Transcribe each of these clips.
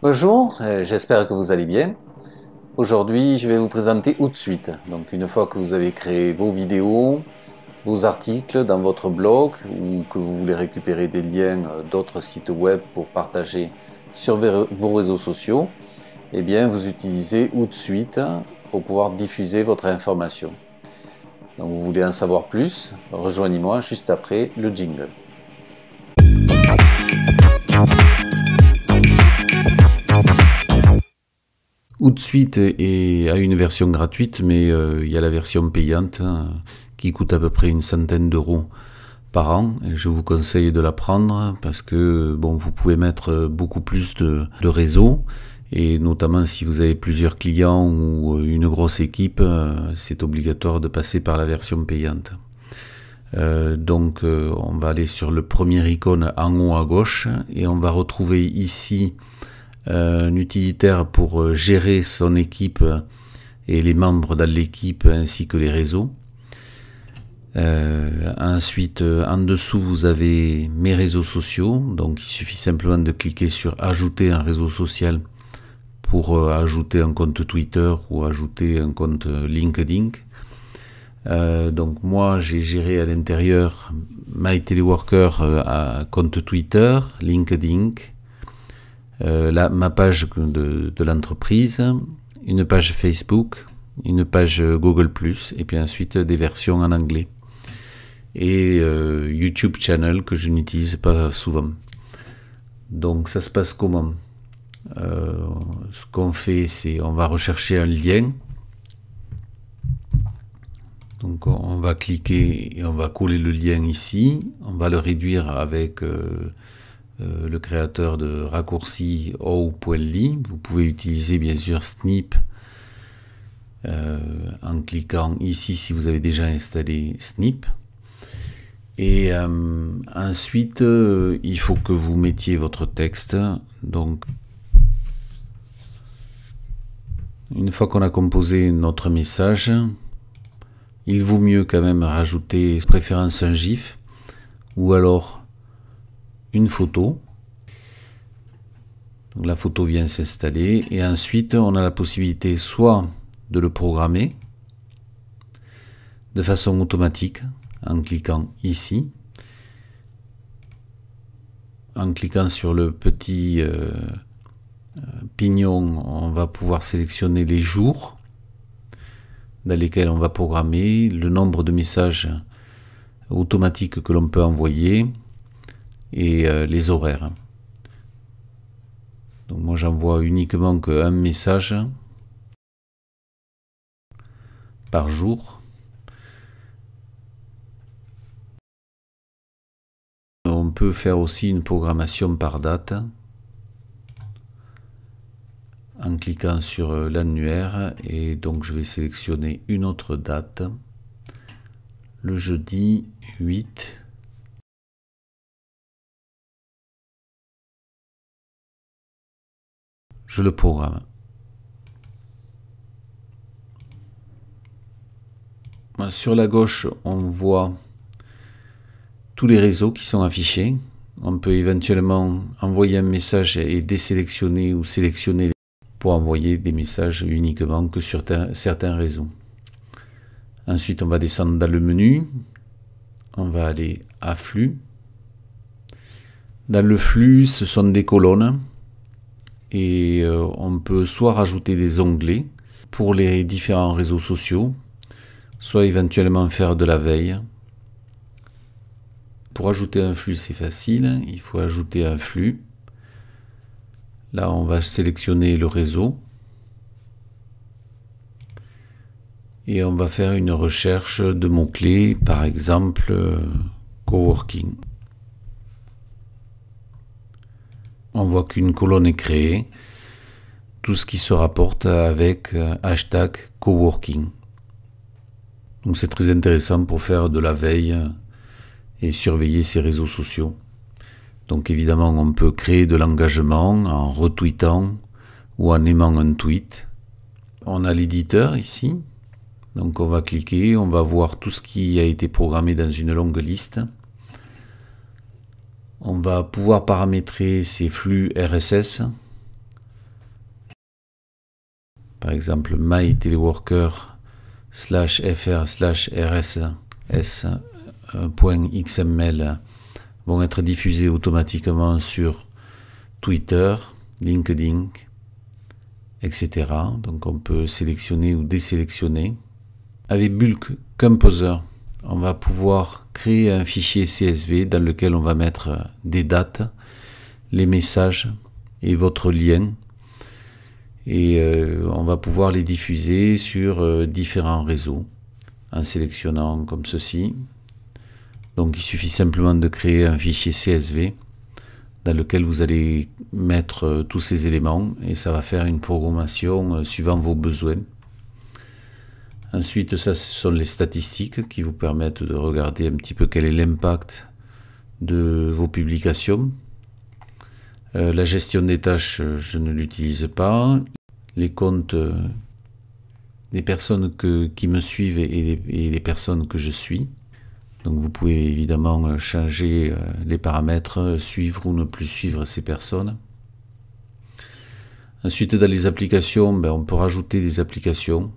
Bonjour, euh, j'espère que vous allez bien. Aujourd'hui, je vais vous présenter suite. Donc, une fois que vous avez créé vos vidéos, vos articles dans votre blog ou que vous voulez récupérer des liens euh, d'autres sites web pour partager sur vos réseaux sociaux, eh bien, vous utilisez suite pour pouvoir diffuser votre information. Donc, vous voulez en savoir plus Rejoignez-moi juste après le jingle. Ou de suite et, à une version gratuite, mais euh, il y a la version payante hein, qui coûte à peu près une centaine d'euros par an. je vous conseille de la prendre parce que bon, vous pouvez mettre beaucoup plus de, réseaux et notamment si vous avez plusieurs clients ou euh, une grosse équipe, euh, c'est obligatoire de passer par la version payante. donc on va aller sur le premier icône en haut à gauche et on va retrouver ici euh, un utilitaire pour euh, gérer son équipe euh, et les membres de l'équipe ainsi que les réseaux. ensuite, en dessous, vous avez mes réseaux sociaux. Donc, il suffit simplement de cliquer sur Ajouter un réseau social pour ajouter un compte Twitter ou ajouter un compte LinkedIn. donc moi j'ai géré à l'intérieur My Teleworker à compte Twitter, LinkedIn, euh, ma page de, l'entreprise, une page Facebook, une page Google ⁇ et puis ensuite des versions en anglais. Et euh, YouTube Channel que je n'utilise pas souvent. Donc ça se passe comment euh, Ce qu'on fait, c'est on va rechercher un lien. Donc on va cliquer et on va coller le lien ici. On va le réduire avec... Euh, le créateur de raccourci Oupwelli. Vous pouvez utiliser bien sûr Snip euh, en cliquant ici si vous avez déjà installé Snip. Et euh, ensuite, il faut que vous mettiez votre texte. Donc, une fois qu'on a composé notre message, il vaut mieux quand même rajouter préférence un GIF ou alors une photo. la photo vient s'installer et ensuite on a la possibilité soit de le programmer de façon automatique en cliquant ici, en cliquant sur le petit euh, euh, pignon, on va pouvoir sélectionner les jours dans lesquels on va programmer, le nombre de messages automatiques que l'on peut envoyer, et euh, les horaires. Donc moi j'envoie uniquement qu'un message par jour. On peut faire aussi une programmation par date en cliquant sur euh, l'annuaire et donc je vais sélectionner une autre date le jeudi 8 je le programme. Ben, sur la gauche, on voit tous les réseaux qui sont affichés. On peut éventuellement envoyer un message et désélectionner ou sélectionner pour envoyer des messages uniquement que sur certains réseaux. Ensuite, on va descendre dans le menu. On va aller à flux. Dans le flux, ce sont des colonnes et euh, on peut soit rajouter des onglets pour les différents réseaux sociaux, soit éventuellement faire de la veille. Pour ajouter un flux, c'est facile, il faut ajouter un flux. Là, on va sélectionner le réseau et on va faire une recherche de mots-clés, par exemple euh, coworking. on voit qu'une colonne est créée, tout ce qui se rapporte avec euh, hashtag coworking. Donc c'est très intéressant pour faire de la veille euh, et surveiller ses réseaux sociaux. Donc évidemment, on peut créer de l'engagement en retweetant ou en aimant un tweet. On a l'éditeur ici. Donc on va cliquer, on va voir tout ce qui a été programmé dans une longue liste. On va pouvoir paramétrer ces flux RSS. Par exemple, myteleworker fr rss.xml vont être diffusés automatiquement sur Twitter, LinkedIn, etc. Donc on peut sélectionner ou désélectionner. Avec Bulk Composer, on va pouvoir créer un fichier CSV dans lequel on va mettre euh, des dates, les messages et votre lien. Et euh, on va pouvoir les diffuser sur euh, différents réseaux en sélectionnant comme ceci. Donc il suffit simplement de créer un fichier CSV dans lequel vous allez mettre tous ces éléments et ça va faire une programmation suivant vos besoins. Ensuite, ça, ce sont les statistiques qui vous permettent de regarder un petit peu quel est l'impact de vos publications. Euh, la gestion des tâches, euh, je ne l'utilise pas. Les comptes euh, des personnes qui me suivent et, les personnes que je suis. Donc vous pouvez évidemment changer les paramètres, suivre ou ne plus suivre ces personnes. Ensuite, dans les applications, ben, on peut rajouter des applications.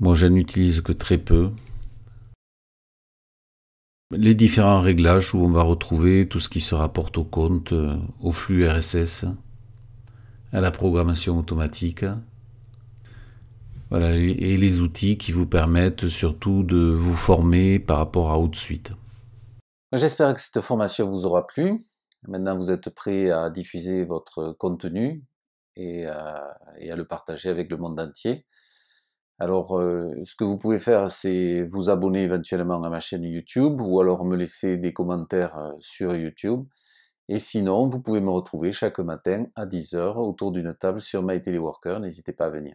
Moi, je n'utilise que très peu. Les différents réglages où on va retrouver tout ce qui se rapporte au compte, euh, au flux RSS, à la programmation automatique. et les outils qui vous permettent surtout de vous former par rapport à OutSuite. J'espère que cette formation vous aura plu. Maintenant, vous êtes prêt à diffuser votre contenu et à le partager avec le monde entier. Alors, euh, ce que vous pouvez faire, c'est vous abonner éventuellement à ma chaîne YouTube ou alors me laisser des commentaires euh, sur YouTube. Et sinon, vous pouvez me retrouver chaque matin à 10h autour d'une table sur My Teleworker. N'hésitez pas à venir.